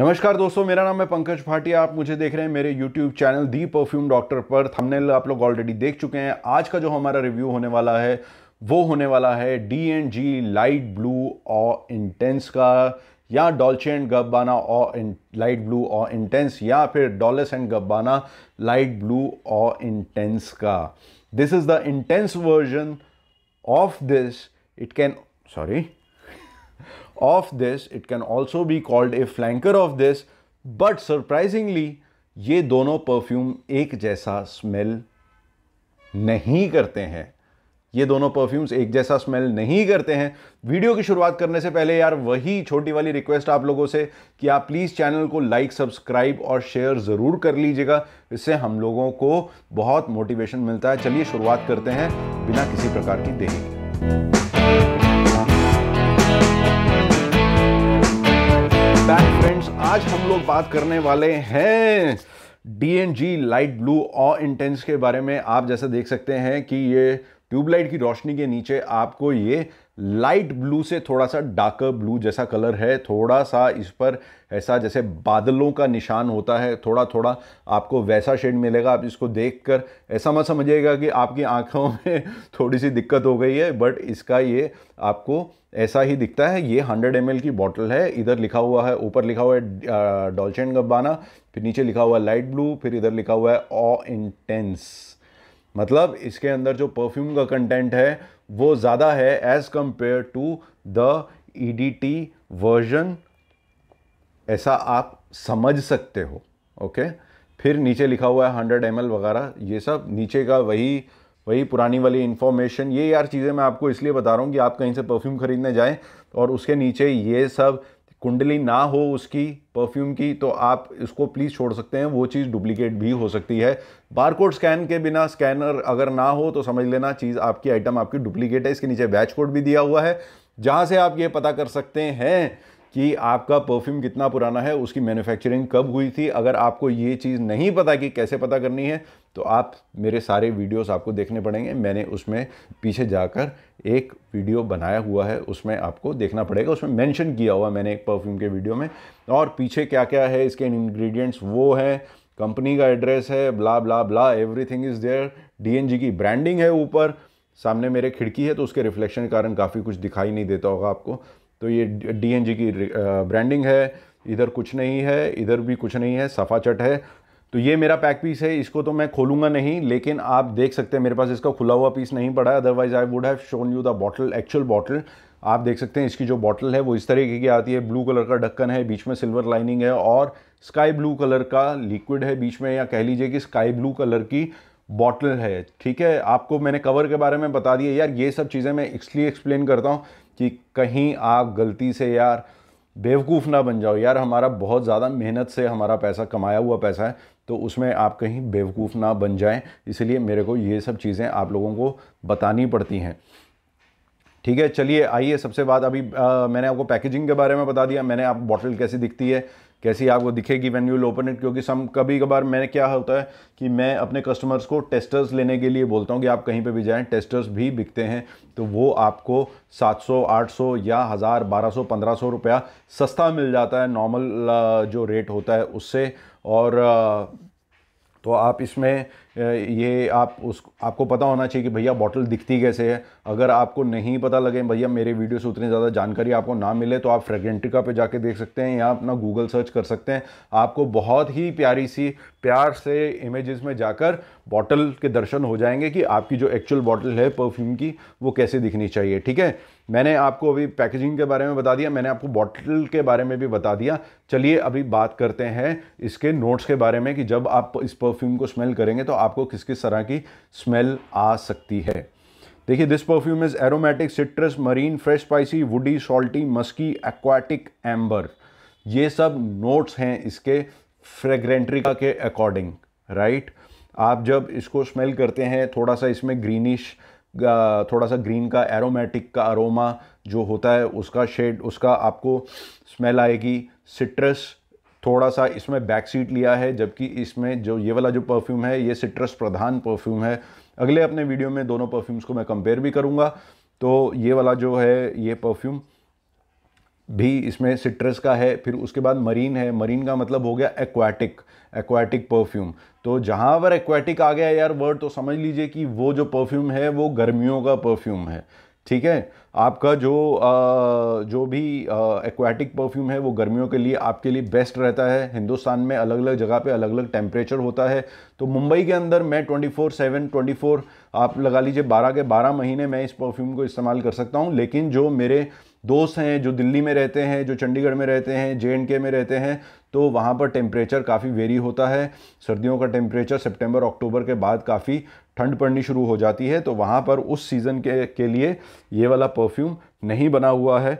नमस्कार दोस्तों मेरा नाम है पंकज भाटिया आप मुझे देख रहे हैं मेरे YouTube channel the perfume doctor पर थंबनेल आप लोग ऑलरेडी देख चुके हैं आज का जो हमारा रिव्यू होने वाला है वो होने वाला है D and G light blue और इंटेंस का या डॉल्चे एंड गब्बाना और इन लाइट ब्लू और इंटेंस या फिर Dolce and Gabbana light blue और इंटेंस का this is the intense version of this it can sorry of this. It can also be called a flanker of this. But surprisingly, ये दोनों perfume एक जैसा smell नहीं करते हैं ये दोनों परफ्यूम्स एक जैसा स्मेल नहीं करते हैं वीडियो की शुरुआत करने से पहले यार वही छोटी वाली रिक्वेस्ट आप लोगों से कि आप प्लीज़ चैनल को लाइक सब्सक्राइब और शेयर ज़रूर कर लीजिएगा इससे हम लोगों को बहुत मोटिवेशन मिलता है चलिए शुरुआत करते हैं बिना किसी प्रकार की देरी बैक फ्रेंड्स आज हम लोग बात करने वाले हैं D and G light blue और इंटेंस के बारे में आप जैसे देख सकते हैं कि ये ट्यूबलाइट की रोशनी के नीचे आपको ये लाइट ब्लू से थोड़ा सा डार्कर ब्लू जैसा कलर है थोड़ा सा इस पर ऐसा जैसे बादलों का निशान होता है थोड़ा थोड़ा आपको वैसा शेड मिलेगा आप इसको देखकर ऐसा मत समझिएगा कि आपकी आँखों में थोड़ी सी दिक्कत हो गई है बट इसका ये आपको ऐसा ही दिखता है ये 100 एम की बॉटल है इधर लिखा हुआ है ऊपर लिखा हुआ है डॉल्चे गब्बाना फिर नीचे लिखा हुआ है लाइट ब्लू फिर इधर लिखा हुआ है ऑ इंटेंस मतलब इसके अंदर जो परफ्यूम का कंटेंट है वो ज़्यादा है as compared to the E D T version ऐसा आप समझ सकते हो ओके फिर नीचे लिखा हुआ है हंड्रेड एम वगैरह ये सब नीचे का वही वही पुरानी वाली इन्फॉर्मेशन ये यार चीज़ें मैं आपको इसलिए बता रहा हूँ कि आप कहीं से परफ्यूम खरीदने जाएं और उसके नीचे ये सब कुंडली ना हो उसकी परफ्यूम की तो आप इसको प्लीज़ छोड़ सकते हैं वो चीज़ डुप्लीकेट भी हो सकती है बारकोड स्कैन के बिना स्कैनर अगर ना हो तो समझ लेना चीज़ आपकी आइटम आपकी डुप्लीकेट है इसके नीचे बैच कोड भी दिया हुआ है जहाँ से आप ये पता कर सकते हैं कि आपका परफ्यूम कितना पुराना है उसकी मैन्युफैक्चरिंग कब हुई थी अगर आपको ये चीज़ नहीं पता कि कैसे पता करनी है तो आप मेरे सारे वीडियोस आपको देखने पड़ेंगे मैंने उसमें पीछे जाकर एक वीडियो बनाया हुआ है उसमें आपको देखना पड़ेगा उसमें मेंशन किया हुआ मैंने एक परफ्यूम के वीडियो में और पीछे क्या क्या है इसके इन्ग्रीडियंट्स वो हैं कंपनी का एड्रेस है blah blah blah everything is there D की ब्रांडिंग है ऊपर सामने मेरे खिड़की है तो उसके रिफ्लेक्शन के कारण काफ़ी कुछ दिखाई नहीं देता होगा आपको तो ये डी की ब्रांडिंग है इधर कुछ नहीं है इधर भी कुछ नहीं है सफ़ा चट है तो ये मेरा पैक पीस है इसको तो मैं खोलूँगा नहीं लेकिन आप देख सकते हैं मेरे पास इसका खुला हुआ पीस नहीं पड़ा है otherwise I would have shown you the bottle actual bottle आप देख सकते हैं इसकी जो बॉटल है वो इस तरीके की आती है ब्लू कलर का ढक्कन है बीच में सिल्वर लाइनिंग है और स्काई ब्लू कलर का लिक्विड है बीच में या कह लीजिए कि स्काई ब्लू कलर की बॉटल है ठीक है आपको मैंने कवर के बारे में बता दिया यार ये सब चीज़ें मैं इसलिए एक्सप्लेन करता हूँ कि कहीं आप गलती से यार बेवकूफ़ ना बन जाओ यार हमारा बहुत ज़्यादा मेहनत से हमारा पैसा कमाया हुआ पैसा है तो उसमें आप कहीं बेवकूफ़ ना बन जाएं इसलिए मेरे को ये सब चीज़ें आप लोगों को बतानी पड़ती हैं ठीक है चलिए आइए सबसे बात अभी आ, मैंने आपको पैकेजिंग के बारे में बता दिया मैंने आप बॉटल कैसी दिखती है कैसी आपको दिखेगी वैन यू ओपन इट क्योंकि सम कभी कभार मैं क्या होता है कि मैं अपने कस्टमर्स को टेस्टर्स लेने के लिए बोलता हूँ कि आप कहीं पर भी जाएँ टेस्टर्स भी बिकते हैं तो वो आपको 700, 800 या हज़ार बारह सौ पंद्रह सौ रुपया सस्ता मिल जाता है नॉर्मल जो रेट होता है उससे और तो आप इसमें ये आप उस आपको पता होना चाहिए कि भैया बॉटल दिखती कैसे है अगर आपको नहीं पता लगे भैया मेरे वीडियो से उतनी ज़्यादा जानकारी आपको ना मिले तो आप फ्रेगेंटिका पे जाके देख सकते हैं या अपना गूगल सर्च कर सकते हैं आपको बहुत ही प्यारी सी प्यार से इमेजेस में जाकर बॉटल के दर्शन हो जाएंगे कि आपकी जो एक्चुअल बॉटल है परफ्यूम की वो कैसे दिखनी चाहिए ठीक है मैंने आपको अभी पैकेजिंग के बारे में बता दिया मैंने आपको बॉटल के बारे में भी बता दिया चलिए अभी बात करते हैं इसके नोट्स के बारे में कि जब आप इस परफ्यूम को स्मेल करेंगे तो आपको किस किस तरह की स्मेल आ सकती है देखिए this perfume is aromatic citrus marine fresh spicy woody salty musky aquatic amber ये सब नोट्स हैं इसके फ्रेग्रेंट्रिका के अकॉर्डिंग राइट आप जब इसको स्मेल करते हैं थोड़ा सा इसमें ग्रीनिश थोड़ा सा ग्रीन का एरोमेटिक का अरोमा जो होता है उसका शेड उसका आपको स्मेल आएगी सिट्रस थोड़ा सा इसमें बैक सीट लिया है जबकि इसमें जो ये वाला जो परफ्यूम है ये सिट्रस प्रधान परफ्यूम है अगले अपने वीडियो में दोनों परफ्यूम्स को मैं कंपेयर भी करूँगा तो ये वाला जो है ये परफ्यूम भी इसमें सिट्रस का है फिर उसके बाद मरीन है मरीन का मतलब हो गया एक्वाटिक एक्वाटिक परफ्यूम तो जहाँ पर एक्वाटिक आ गया यार वर्ड तो समझ लीजिए कि वो जो परफ्यूम है वो गर्मियों का परफ्यूम है ठीक है आपका जो आ, जो भी एक्वाटिक परफ्यूम है वो गर्मियों के लिए आपके लिए बेस्ट रहता है हिंदुस्तान में अलग अलग जगह पे अलग अलग टेम्परेचर होता है तो मुंबई के अंदर मैं 24 सेवन 24 आप लगा लीजिए 12 के 12 महीने मैं इस परफ्यूम को इस्तेमाल कर सकता हूँ लेकिन जो मेरे दोस्त हैं जो दिल्ली में रहते हैं जो चंडीगढ़ में रहते हैं जे में रहते हैं तो वहाँ पर टेम्परेचर काफ़ी वेरी होता है सर्दियों का टेम्परेचर सितंबर अक्टूबर के बाद काफ़ी ठंड पड़नी शुरू हो जाती है तो वहाँ पर उस सीज़न के के लिए ये वाला परफ्यूम नहीं बना हुआ है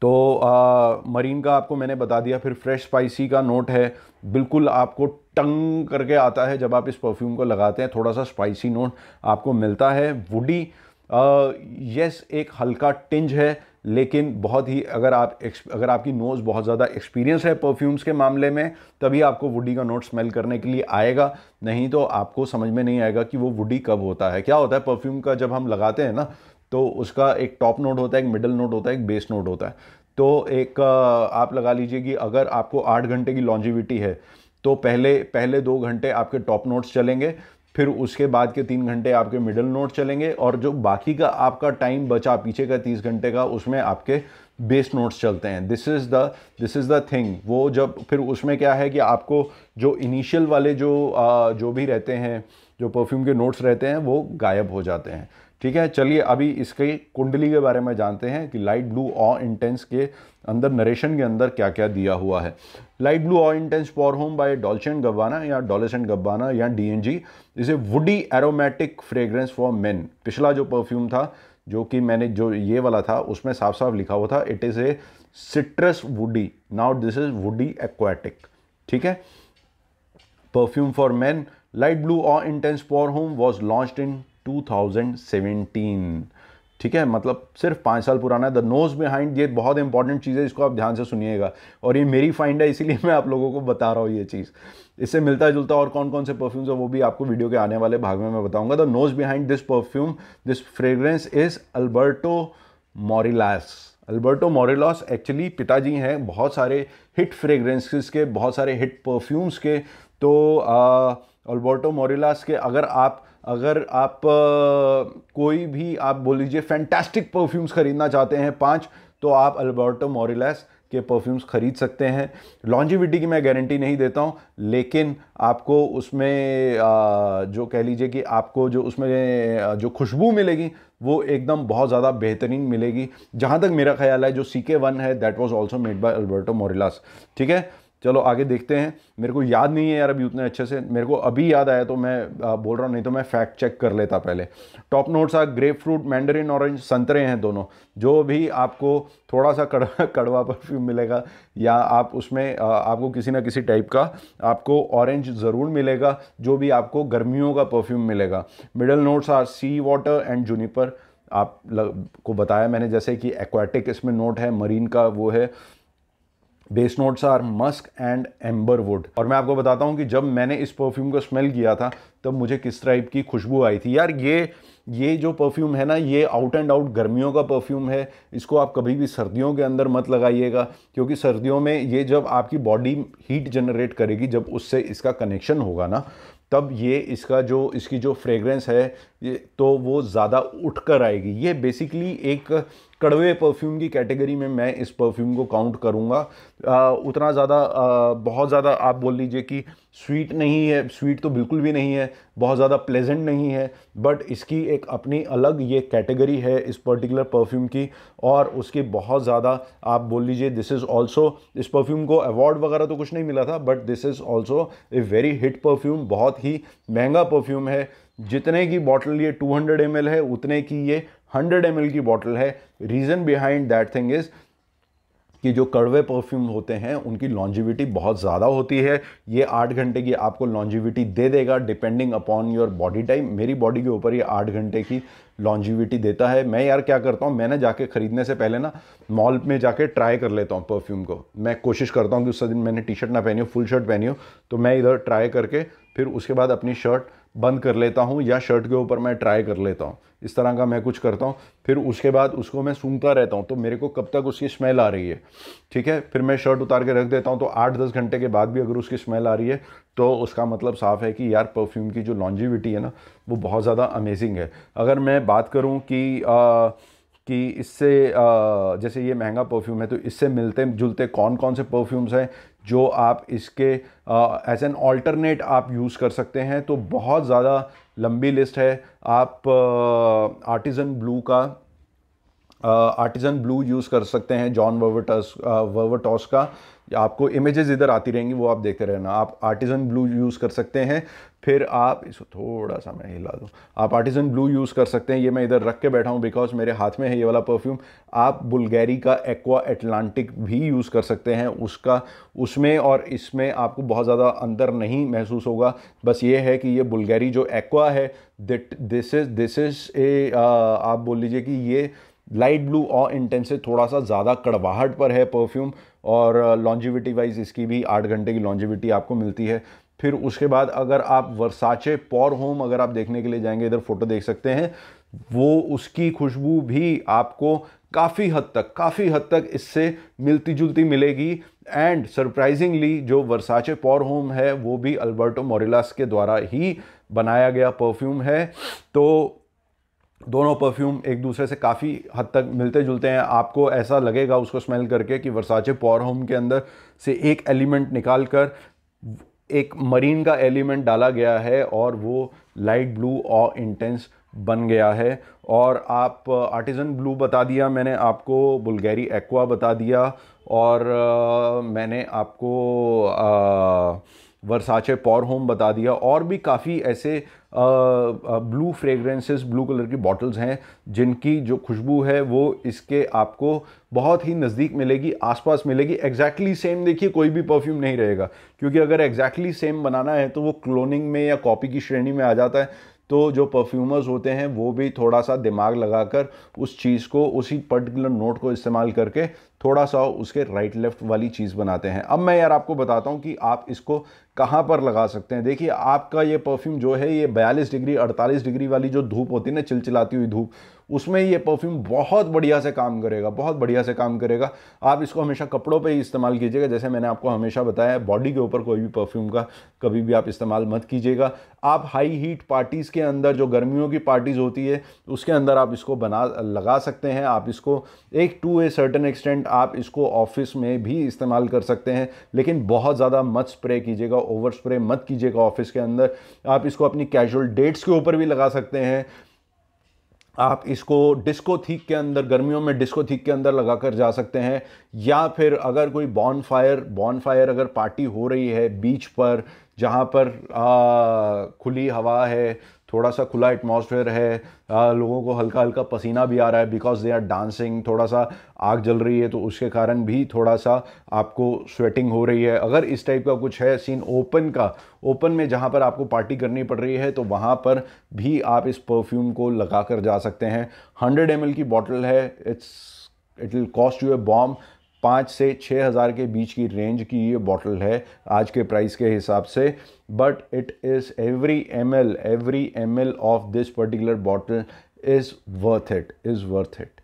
तो आ, मरीन का आपको मैंने बता दिया फिर फ्रेश स्पाइसी का नोट है बिल्कुल आपको टंग करके आता है जब आप इस परफ्यूम को लगाते हैं थोड़ा सा स्पाइसी नोट आपको मिलता है वुडी यस एक हल्का टिंज है लेकिन बहुत ही अगर आप अगर आपकी नोज़ बहुत ज़्यादा एक्सपीरियंस है परफ्यूम्स के मामले में तभी आपको वुडी का नोट स्मेल करने के लिए आएगा नहीं तो आपको समझ में नहीं आएगा कि वो वुडी कब होता है क्या होता है परफ्यूम का जब हम लगाते हैं ना तो उसका एक टॉप नोट होता है एक मिडल नोट होता है एक बेस नोट होता है तो एक आप लगा लीजिए कि अगर आपको आठ घंटे की लॉन्जिविटी है तो पहले पहले दो घंटे आपके टॉप नोट्स चलेंगे फिर उसके बाद के तीन घंटे आपके मिडल नोट चलेंगे और जो बाकी का आपका टाइम बचा पीछे का तीस घंटे का उसमें आपके बेस नोट्स चलते हैं this is the this is the thing वो जब फिर उसमें क्या है कि आपको जो इनिशियल वाले जो आ, जो भी रहते हैं जो परफ्यूम के नोट्स रहते हैं वो गायब हो जाते हैं ठीक है चलिए अभी इसके कुंडली के बारे में जानते हैं कि लाइट ब्लू और इंटेंस के अंदर नरेशन के अंदर क्या क्या दिया हुआ है लाइट ब्लू और intense pour homme by Dolce and Gabbana या डॉलेसन गब्बाना या डीएनजी इसे woody aromatic fragrance for men पिछला जो परफ्यूम था जो कि मैंने जो ये वाला था उसमें साफ साफ लिखा हुआ था it is a citrus woody now this is woody aquatic ठीक है perfume for man light blue और intense pour homme was launched in 2017 ठीक है मतलब सिर्फ पाँच साल पुराना है द नोज बिहाइंड ये बहुत इंपॉर्टेंट चीज़ है इसको आप ध्यान से सुनिएगा और ये मेरी फाइंड है इसीलिए मैं आप लोगों को बता रहा हूँ ये चीज़ इससे मिलता जुलता और कौन कौन से परफ्यूम्स है वो भी आपको वीडियो के आने वाले भाग में मैं बताऊंगा the nose behind this perfume this fragrance is Alberto Morillas Alberto Morillas actually पिताजी हैं बहुत सारे हिट फ्रेग्रेंसेस के बहुत सारे हिट परफ्यूम्स के तो अल्बर्टो मॉरिलास के अगर आप अगर आप कोई भी आप बोल लीजिए फैंटास्टिक परफ्यूम्स ख़रीदना चाहते हैं पाँच तो आप अल्बर्टो मोरिलस के परफ्यूम्स ख़रीद सकते हैं लॉन्जिविटी की मैं गारंटी नहीं देता हूँ लेकिन आपको उसमें जो कह लीजिए कि आपको जो उसमें जो खुशबू मिलेगी वो एकदम बहुत ज़्यादा बेहतरीन मिलेगी जहाँ तक मेरा ख्याल है जो सी के वन है that was also made by Alberto Morillas ठीक है चलो आगे देखते हैं मेरे को याद नहीं है यार अभी उतने अच्छे से मेरे को अभी याद आया तो मैं बोल रहा हूँ नहीं तो मैं फैक्ट चेक कर लेता पहले टॉप नोट्स आ ग्रेप फ्रूट मैंडरिन ऑरेंज संतरे हैं दोनों जो भी आपको थोड़ा सा कड़वा कड़वा परफ्यूम मिलेगा या आप उसमें आपको किसी ना किसी टाइप का आपको ऑरेंज ज़रूर मिलेगा जो भी आपको गर्मियों का परफ्यूम मिलेगा middle notes are sea water and juniper आप को बताया मैंने जैसे कि एक्वाटिक इसमें नोट है मरीन का वो है base notes are musk and amber wood और मैं आपको बताता हूँ कि जब मैंने इस परफ्यूम को स्मेल किया था तब मुझे किस टाइप की खुशबू आई थी यार ये ये जो परफ्यूम है ना ये आउट एंड आउट गर्मियों का परफ्यूम है इसको आप कभी भी सर्दियों के अंदर मत लगाइएगा क्योंकि सर्दियों में ये जब आपकी बॉडी हीट जनरेट करेगी जब उससे इसका कनेक्शन होगा ना तब ये इसका जो इसकी जो फ्रेगरेंस है ये तो वो ज़्यादा उठ कर आएगी ये बेसिकली एक कड़वे परफ्यूम की कैटेगरी में मैं इस परफ्यूम को काउंट करूँगा उतना ज़्यादा बहुत ज़्यादा आप बोल लीजिए कि स्वीट नहीं है स्वीट तो बिल्कुल भी नहीं है बहुत ज़्यादा प्लेजेंट नहीं है बट इसकी एक अपनी अलग ये कैटेगरी है इस पर्टिकुलर परफ्यूम की और उसकी बहुत ज़्यादा आप बोल लीजिए दिस इज़ ऑल्सो इस परफ्यूम को अवार्ड वगैरह तो कुछ नहीं मिला था but this is also a very hit perfume बहुत ही महंगा परफ्यूम है जितने की बॉटल ये 200 ml है उतने की ये 100 ml की बॉटल है reason behind that thing is कि जो कड़वे परफ्यूम होते हैं उनकी लॉन्जिविटी बहुत ज़्यादा होती है ये आठ घंटे की आपको लॉन्जिविटी दे देगा depending upon your body time मेरी बॉडी के ऊपर ये आठ घंटे की लॉन्जिविटी देता है मैं यार क्या करता हूँ मैंने जाके ख़रीदने से पहले ना मॉल में जाके ट्राई कर लेता हूँ परफ्यूम को मैं कोशिश करता हूँ कि उस दिन मैंने टी शर्ट ना पहनी हो फुल शर्ट पहनी हो तो मैं इधर ट्राई करके फिर उसके बाद अपनी शर्ट बंद कर लेता हूँ या शर्ट के ऊपर मैं ट्राई कर लेता हूँ इस तरह का मैं कुछ करता हूँ फिर उसके बाद उसको मैं सूंघता रहता हूँ तो मेरे को कब तक उसकी स्मेल आ रही है ठीक है फिर मैं शर्ट उतार के रख देता हूँ तो आठ दस घंटे के बाद भी अगर उसकी स्मेल आ रही है तो उसका मतलब साफ़ है कि यार परफ्यूम की जो लॉन्जिविटी है ना वो बहुत ज़्यादा अमेजिंग है अगर मैं बात करूँ कि आ, कि इससे जैसे ये महंगा परफ्यूम है तो इससे मिलते जुलते कौन कौन से परफ्यूम्स हैं जो आप इसके एज एन ऑल्टरनेट आप यूज़ कर सकते हैं तो बहुत ज़्यादा लंबी लिस्ट है आप आर्टिज़न ब्लू का आर्टिजन ब्लू यूज़ कर सकते हैं जॉन वर्वटस वर्वटॉस का आपको इमेजेस इधर आती रहेंगी वो आप देखते रहना आप आर्टिजन ब्लू यूज़ कर सकते हैं फिर आप इसको थोड़ा सा मैं हिला दूँ आप आर्टिजन ब्लू यूज़ कर सकते हैं ये मैं इधर रख के बैठा हूँ बिकॉज मेरे हाथ में है ये वाला परफ्यूम आप बुलगैरी का एक्वा एटलांटिक भी यूज़ कर सकते हैं उसका उसमें और इसमें आपको बहुत ज़्यादा अंदर नहीं महसूस होगा बस ये है कि ये बुलगैरी जो एक्वा है that this is this is a आप बोल लीजिए कि ये लाइट ब्लू और इंटेंस से थोड़ा सा ज़्यादा कड़वाहट पर है परफ्यूम और लॉन्जिविटी uh, वाइज इसकी भी आठ घंटे की लॉन्जिविटी आपको मिलती है फिर उसके बाद अगर आप वर्साचे पॉर होम अगर आप देखने के लिए जाएंगे इधर फोटो देख सकते हैं वो उसकी खुशबू भी आपको काफ़ी हद तक काफ़ी हद तक इससे मिलती जुलती मिलेगी एंड सरप्राइजिंगली जो वर्साचे पॉर होम है वो भी अल्बर्टो मोरिलास के द्वारा ही बनाया गया परफ्यूम है तो दोनों परफ्यूम एक दूसरे से काफ़ी हद तक मिलते जुलते हैं आपको ऐसा लगेगा उसको स्मेल करके कि वर्साचे पॉवर होम के अंदर से एक एलिमेंट निकाल कर एक मरीन का एलिमेंट डाला गया है और वो लाइट ब्लू और इंटेंस बन गया है और आप आर्टिज़न uh, ब्लू बता दिया मैंने आपको बुलगैरी एक्वा बता दिया और आ, uh, मैंने आपको आ, uh, वर्साचे पॉर होम बता दिया और भी काफ़ी ऐसे ब्लू फ्रेगरेंसेस ब्लू कलर की बॉटल्स हैं जिनकी जो खुशबू है वो इसके आपको बहुत ही नज़दीक मिलेगी आसपास मिलेगी एग्जैक्टली सेम देखिए कोई भी परफ्यूम नहीं रहेगा क्योंकि अगर एग्जैक्टली सेम बनाना है तो वो क्लोनिंग में या कॉपी की श्रेणी में आ जाता है तो जो परफ्यूमर्स होते हैं वो भी थोड़ा सा दिमाग लगाकर उस चीज़ को उसी पर्टिकुलर नोट को इस्तेमाल करके थोड़ा सा उसके राइट लेफ़्ट वाली चीज़ बनाते हैं अब मैं यार आपको बताता हूँ कि आप इसको कहाँ पर लगा सकते हैं देखिए आपका ये परफ्यूम जो है ये 42 डिग्री 48 डिग्री वाली जो धूप होती है ना चिलचिलाती हुई धूप उसमें ये परफ्यूम बहुत बढ़िया से काम करेगा बहुत बढ़िया से काम करेगा आप इसको हमेशा कपड़ों पे ही इस्तेमाल कीजिएगा जैसे मैंने आपको हमेशा बताया है बॉडी के ऊपर कोई भी परफ्यूम का कभी भी आप इस्तेमाल मत कीजिएगा आप हाई हीट पार्टीज़ के अंदर जो गर्मियों की पार्टीज़ होती है उसके अंदर आप इसको बना लगा सकते हैं आप इसको एक टू ए सर्टन एक्सटेंट आप इसको ऑफिस में भी इस्तेमाल कर सकते हैं लेकिन बहुत ज़्यादा मत स्प्रे कीजिएगा ओवर स्प्रे मत कीजिएगा ऑफिस के अंदर आप इसको अपनी कैजुअल डेट्स के ऊपर भी लगा सकते हैं आप इसको डिस्को थीक के अंदर गर्मियों में डिस्को थीक के अंदर लगा कर जा सकते हैं या फिर अगर कोई बॉन फायर बॉन फायर अगर पार्टी हो रही है बीच पर जहाँ पर आ, खुली हवा है थोड़ा सा खुला एटमॉस्फेयर है आ, लोगों को हल्का हल्का पसीना भी आ रहा है बिकॉज दे आर डांसिंग थोड़ा सा आग जल रही है तो उसके कारण भी थोड़ा सा आपको स्वेटिंग हो रही है अगर इस टाइप का कुछ है सीन ओपन का ओपन में जहाँ पर आपको पार्टी करनी पड़ रही है तो वहाँ पर भी आप इस परफ्यूम को लगा कर जा सकते हैं हंड्रेड एम की बॉटल है it's it will cost you a bomb पाँच से छः हज़ार के बीच की रेंज की ये बॉटल है आज के प्राइस के हिसाब से but it is every M L every M L of this particular bottle is worth it is worth it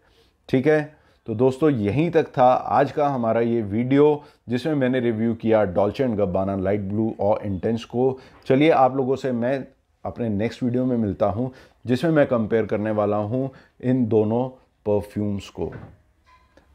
ठीक है तो दोस्तों यहीं तक था आज का हमारा ये वीडियो जिसमें मैंने रिव्यू किया Dolce and Gabbana light blue और इंटेंस को चलिए आप लोगों से मैं अपने नेक्स्ट वीडियो में मिलता हूँ जिसमें मैं कंपेयर करने वाला हूँ इन दोनों परफ्यूम्स को